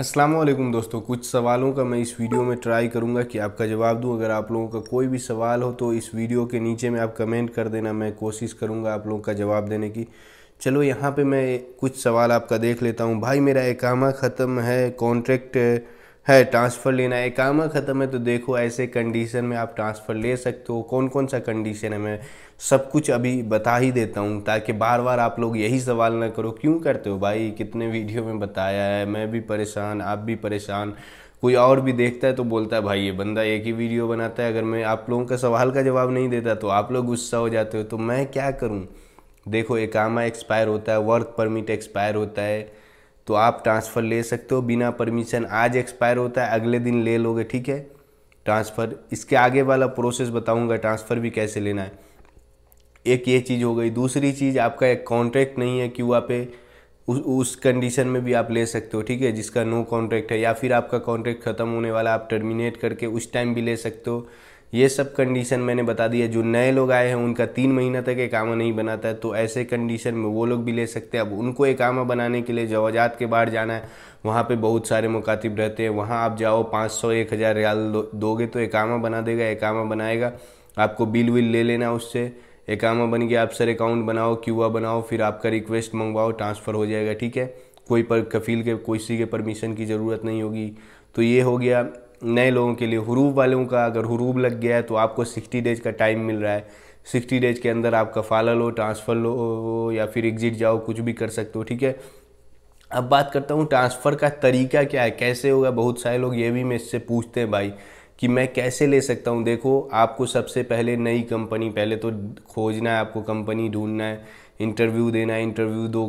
अस्सलाम वालेकुम दोस्तों कुछ सवालों का मैं इस वीडियो में ट्राई करूंगा कि आपका जवाब दूं अगर आप लोगों का कोई भी सवाल हो तो इस वीडियो के नीचे में आप कमेंट कर देना मैं कोशिश करूंगा आप लोगों का जवाब देने की चलो यहाँ पे मैं कुछ सवाल आपका देख लेता हूँ भाई मेरा एकामा ख़त्म है कॉन्ट्रैक्ट है ट्रांसफ़र लेना है कामा ख़त्म है तो देखो ऐसे कंडीशन में आप ट्रांसफ़र ले सकते हो कौन कौन सा कंडीशन है मैं सब कुछ अभी बता ही देता हूँ ताकि बार बार आप लोग यही सवाल ना करो क्यों करते हो भाई कितने वीडियो में बताया है मैं भी परेशान आप भी परेशान कोई और भी देखता है तो बोलता है भाई ये बंदा एक ही वीडियो बनाता है अगर मैं आप लोगों का सवाल का जवाब नहीं देता तो आप लोग गुस्सा हो जाते हो तो मैं क्या करूँ देखो एकामा एक्सपायर होता है वर्क परमिट एक्सपायर होता है तो आप ट्रांसफ़र ले सकते हो बिना परमिशन आज एक्सपायर होता है अगले दिन ले लोगे ठीक है ट्रांसफ़र इसके आगे वाला प्रोसेस बताऊंगा ट्रांसफ़र भी कैसे लेना है एक ये चीज़ हो गई दूसरी चीज़ आपका एक कॉन्ट्रैक्ट नहीं है कि वहाँ पे उस उस कंडीशन में भी आप ले सकते हो ठीक है जिसका नो कॉन्ट्रैक्ट है या फिर आपका कॉन्ट्रैक्ट ख़त्म होने वाला आप टर्मिनेट करके उस टाइम भी ले सकते हो ये सब कंडीशन मैंने बता दिया जो नए लोग आए हैं उनका तीन महीना तक एकामा नहीं बनाता है तो ऐसे कंडीशन में वो लोग भी ले सकते हैं अब उनको एकामा बनाने के लिए जवाजात के बाहर जाना है वहाँ पे बहुत सारे मुकातिब रहते हैं वहाँ आप जाओ पाँच सौ एक हज़ार रियाल दोगे तो एकामा बना देगा एकामा बनाएगा आपको बिल विल ले लेना उससे एकामा बन गया आप सर अकाउंट बनाओ क्यूआ बनाओ फिर आपका रिक्वेस्ट मंगवाओ ट्रांसफ़र हो जाएगा ठीक है कोई पर कफील के कोई सी के परमिशन की ज़रूरत नहीं होगी तो ये हो गया नए लोगों के लिए हरूब वालों का अगर हरूब लग गया है तो आपको सिक्सटी डेज का टाइम मिल रहा है सिक्सटी डेज के अंदर आप कफाला लो ट्रांसफ़र लो या फिर एग्जिट जाओ कुछ भी कर सकते हो ठीक है अब बात करता हूँ ट्रांसफ़र का तरीका क्या है कैसे होगा बहुत सारे लोग ये भी मैं इससे पूछते हैं भाई कि मैं कैसे ले सकता हूँ देखो आपको सबसे पहले नई कंपनी पहले तो खोजना है आपको कंपनी ढूंढना है इंटरव्यू देना है इंटरव्यू दो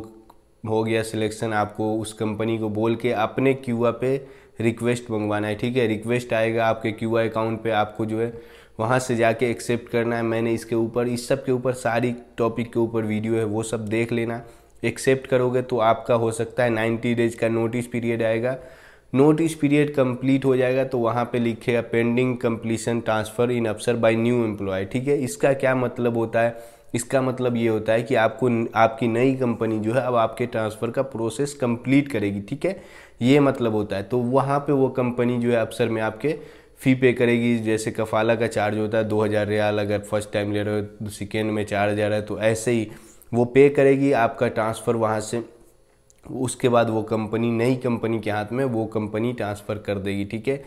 हो गया सिलेक्शन आपको उस कंपनी को बोल के अपने क्यूआ पे रिक्वेस्ट मंगवाना है ठीक है रिक्वेस्ट आएगा आपके क्यू अकाउंट पे आपको जो है वहाँ से जाके एक्सेप्ट करना है मैंने इसके ऊपर इस सब के ऊपर सारी टॉपिक के ऊपर वीडियो है वो सब देख लेना एक्सेप्ट करोगे तो आपका हो सकता है नाइन्टी डेज का नोटिस पीरियड आएगा नोटिस पीरियड कंप्लीट हो जाएगा तो वहाँ पे लिखेगा पेंडिंग कंप्लीशन ट्रांसफ़र इन अफसर बाय न्यू एम्प्लॉय ठीक है इसका क्या मतलब होता है इसका मतलब ये होता है कि आपको आपकी नई कंपनी जो है अब आपके ट्रांसफ़र का प्रोसेस कंप्लीट करेगी ठीक है ये मतलब होता है तो वहाँ पे वो कंपनी जो है अफसर में आपके फ़ी पे करेगी जैसे कफाला का चार्ज होता है दो हज़ार रियाल अगर फर्स्ट टाइम ले रहे हो सेकेंड में चार हज़ार है तो ऐसे ही वो पे करेगी आपका ट्रांसफ़र वहाँ से उसके बाद वो कंपनी नई कंपनी के हाथ में वो कंपनी ट्रांसफ़र कर देगी ठीक है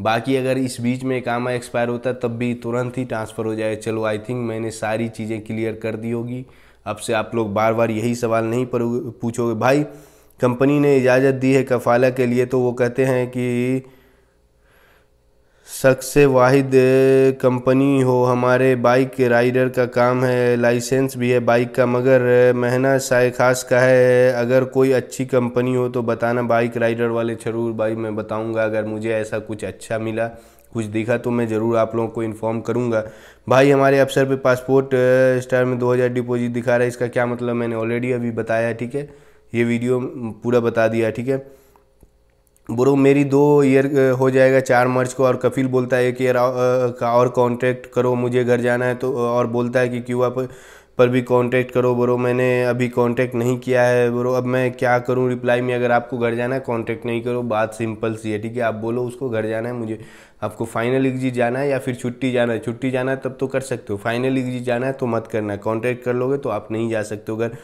बाकी अगर इस बीच में काम एक्सपायर होता तब भी तुरंत ही ट्रांसफ़र हो जाए चलो आई थिंक मैंने सारी चीज़ें क्लियर कर दी होगी अब से आप लोग बार बार यही सवाल नहीं पूछोगे भाई कंपनी ने इजाज़त दी है कफाला के लिए तो वो कहते हैं कि शख्स वाहिद कंपनी हो हमारे बाइक राइडर का काम है लाइसेंस भी है बाइक का मगर महना शाय खास का है अगर कोई अच्छी कंपनी हो तो बताना बाइक राइडर वाले ज़रूर भाई मैं बताऊंगा अगर मुझे ऐसा कुछ अच्छा मिला कुछ दिखा तो मैं ज़रूर आप लोगों को इन्फॉर्म करूंगा भाई हमारे अफसर पे पासपोर्ट स्टार में 2000 डिपॉजिट दिखा रहा है इसका क्या मतलब मैंने ऑलरेडी अभी बताया ठीक है ये वीडियो पूरा बता दिया ठीक है ब्रो मेरी दो ईयर हो जाएगा चार मार्च को और कफील बोलता है कि का और कॉन्टैक्ट करो मुझे घर जाना है तो और बोलता है कि क्यों पर पर भी कांटेक्ट करो ब्रो मैंने अभी कांटेक्ट नहीं किया है ब्रो अब मैं क्या करूं रिप्लाई में अगर आपको घर जाना है कांटेक्ट नहीं करो बात सिंपल सी है ठीक है आप बोलो उसको घर जाना है मुझे आपको फाइनल एग्जिट जाना है या फिर छुट्टी जाना है छुट्टी जाना है तब तो कर सकते हो फाइनल एग्जिट जाना है तो मत करना है कॉन्टैक्ट कर लोगे तो आप नहीं जा सकते हो घर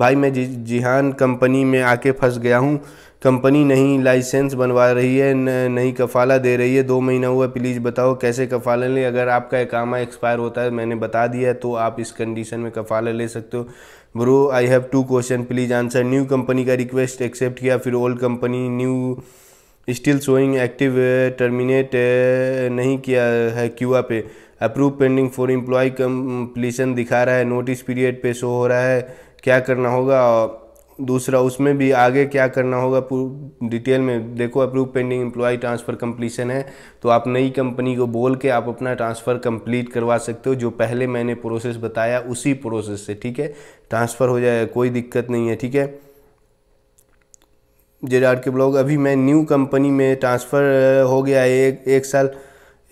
भाई मैं जि जिहान कंपनी में आके फंस गया हूँ कंपनी नहीं लाइसेंस बनवा रही है न, नहीं कफ़ाला दे रही है दो महीना हुआ प्लीज़ बताओ कैसे कफ़ाला लें अगर आपका एकामा एक्सपायर होता है मैंने बता दिया है तो आप इस कंडीशन में कफ़ाला ले सकते हो bro I have two question please answer new company का रिक्वेस्ट एक्सेप्ट किया फिर old company new still showing active terminate नहीं किया है क्यूआ पे approve pending for employ completion दिखा रहा है नोटिस पीरियड पे शो हो रहा है क्या करना होगा और दूसरा उसमें भी आगे क्या करना होगा डिटेल में देखो approve pending employ transfer completion है तो आप नई कंपनी को बोल के आप अपना ट्रांसफ़र कंप्लीट करवा सकते हो जो पहले मैंने प्रोसेस बताया उसी प्रोसेस से ठीक है ट्रांसफ़र हो जाएगा कोई दिक्कत नहीं है ठीक है जेड के ब्लॉग अभी मैं न्यू कंपनी में ट्रांसफ़र हो गया एक एक साल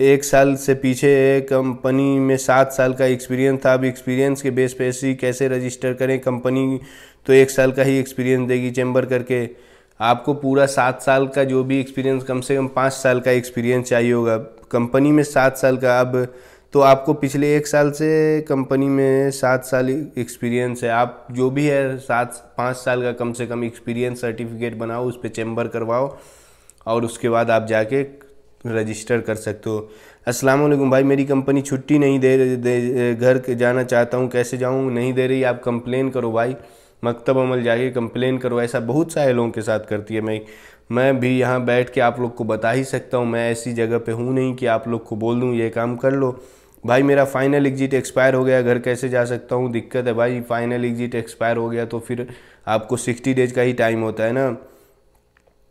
एक साल से पीछे कंपनी में सात साल का एक्सपीरियंस था अब एक्सपीरियंस के बेस पे ऐसी कैसे रजिस्टर करें कंपनी तो एक साल का ही एक्सपीरियंस देगी चैम्बर करके आपको पूरा सात साल का जो भी एक्सपीरियंस कम से कम पाँच साल का एक्सपीरियंस चाहिए होगा कंपनी में सात साल का अब तो आपको पिछले एक साल से कंपनी में सात साल एक्सपीरियंस है आप जो भी है सात पाँच साल का कम से कम एक्सपीरियंस सर्टिफिकेट बनाओ उस पर चैम्बर करवाओ और उसके बाद आप जाके रजिस्टर कर सकते हो अस्सलाम वालेकुम भाई मेरी कंपनी छुट्टी नहीं दे, दे घर के जाना चाहता हूँ कैसे जाऊँ नहीं दे रही आप कंप्लेन करो भाई मकतब अमल जाके कंप्लेन करो ऐसा बहुत सारे लोगों के साथ करती है मैं मैं भी यहाँ बैठ के आप लोग को बता ही सकता हूँ मैं ऐसी जगह पे हूँ नहीं कि आप लोग को बोल दूँ ये काम कर लो भाई मेरा फाइनल एग्जिट एक्सपायर हो गया घर कैसे जा सकता हूँ दिक्कत है भाई फाइनल एग्जिट एक्सपायर हो गया तो फिर आपको सिक्सटी डेज का ही टाइम होता है ना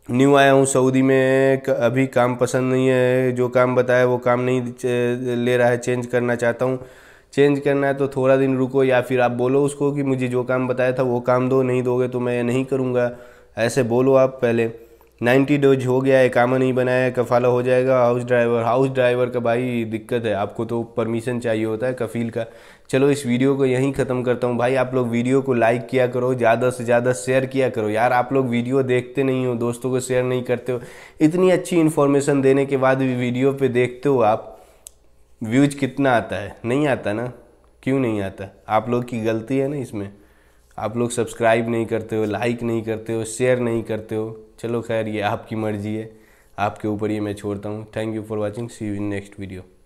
न्यू आया हूँ सऊदी में अभी काम पसंद नहीं है जो काम बताया वो काम नहीं ले रहा है चेंज करना चाहता हूँ चेंज करना है तो थोड़ा दिन रुको या फिर आप बोलो उसको कि मुझे जो काम बताया था वो काम दो नहीं दोगे तो मैं नहीं करूँगा ऐसे बोलो आप पहले नाइन्टी डोज हो गया है कामा नहीं बनाया कफाला हो जाएगा हाउस ड्राइवर हाउस ड्राइवर का भाई दिक्कत है आपको तो परमिशन चाहिए होता है कफील का चलो इस वीडियो को यहीं ख़त्म करता हूँ भाई आप लोग वीडियो को लाइक किया करो ज़्यादा से ज़्यादा शेयर किया करो यार आप लोग वीडियो देखते नहीं हो दोस्तों को शेयर नहीं करते हो इतनी अच्छी इन्फॉर्मेशन देने के बाद भी वीडियो पर देखते हो आप व्यूज कितना आता है नहीं आता ना क्यों नहीं आता आप लोग की गलती है ना इसमें आप लोग सब्सक्राइब नहीं करते हो लाइक नहीं करते हो शेयर नहीं करते हो चलो खैर ये आपकी मर्ज़ी है आपके ऊपर ये मैं छोड़ता हूँ thank you for watching see you in next video